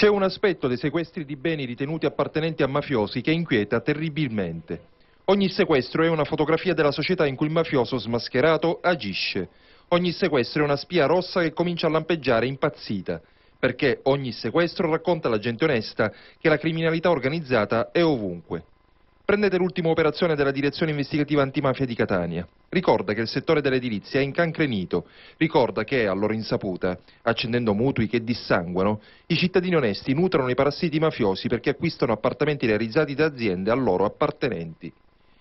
C'è un aspetto dei sequestri di beni ritenuti appartenenti a mafiosi che inquieta terribilmente. Ogni sequestro è una fotografia della società in cui il mafioso smascherato agisce. Ogni sequestro è una spia rossa che comincia a lampeggiare impazzita, perché ogni sequestro racconta alla gente onesta che la criminalità organizzata è ovunque. Prendete l'ultima operazione della Direzione Investigativa Antimafia di Catania. Ricorda che il settore dell'edilizia è incancrenito. Ricorda che, a loro insaputa, accendendo mutui che dissanguano, i cittadini onesti nutrono i parassiti mafiosi perché acquistano appartamenti realizzati da aziende a loro appartenenti.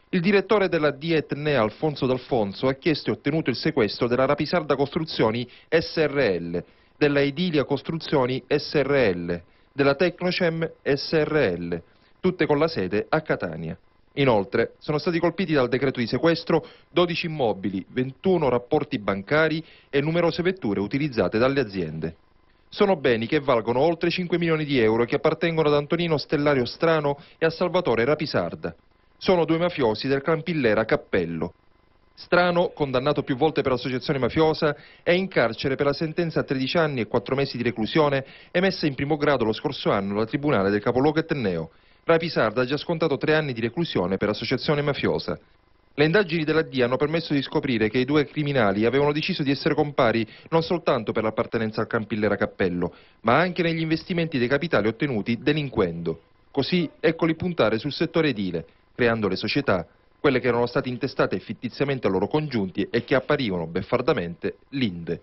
Il direttore della Dietne, Alfonso D'Alfonso, ha chiesto e ottenuto il sequestro della Rapisarda Costruzioni SRL, della edilia Costruzioni SRL, della Tecnocem SRL, tutte con la sede a Catania. Inoltre sono stati colpiti dal decreto di sequestro 12 immobili, 21 rapporti bancari e numerose vetture utilizzate dalle aziende. Sono beni che valgono oltre 5 milioni di euro e che appartengono ad Antonino Stellario Strano e a Salvatore Rapisarda. Sono due mafiosi del Campillera Cappello. Strano, condannato più volte per associazione mafiosa, è in carcere per la sentenza a 13 anni e 4 mesi di reclusione emessa in primo grado lo scorso anno dal Tribunale del Capoluogo Etneo Rapi Sarda ha già scontato tre anni di reclusione per associazione mafiosa. Le indagini della DIA hanno permesso di scoprire che i due criminali avevano deciso di essere compari non soltanto per l'appartenenza al Campillera Cappello, ma anche negli investimenti dei capitali ottenuti delinquendo. Così eccoli puntare sul settore edile, creando le società, quelle che erano state intestate fittiziamente a loro congiunti e che apparivano beffardamente linde.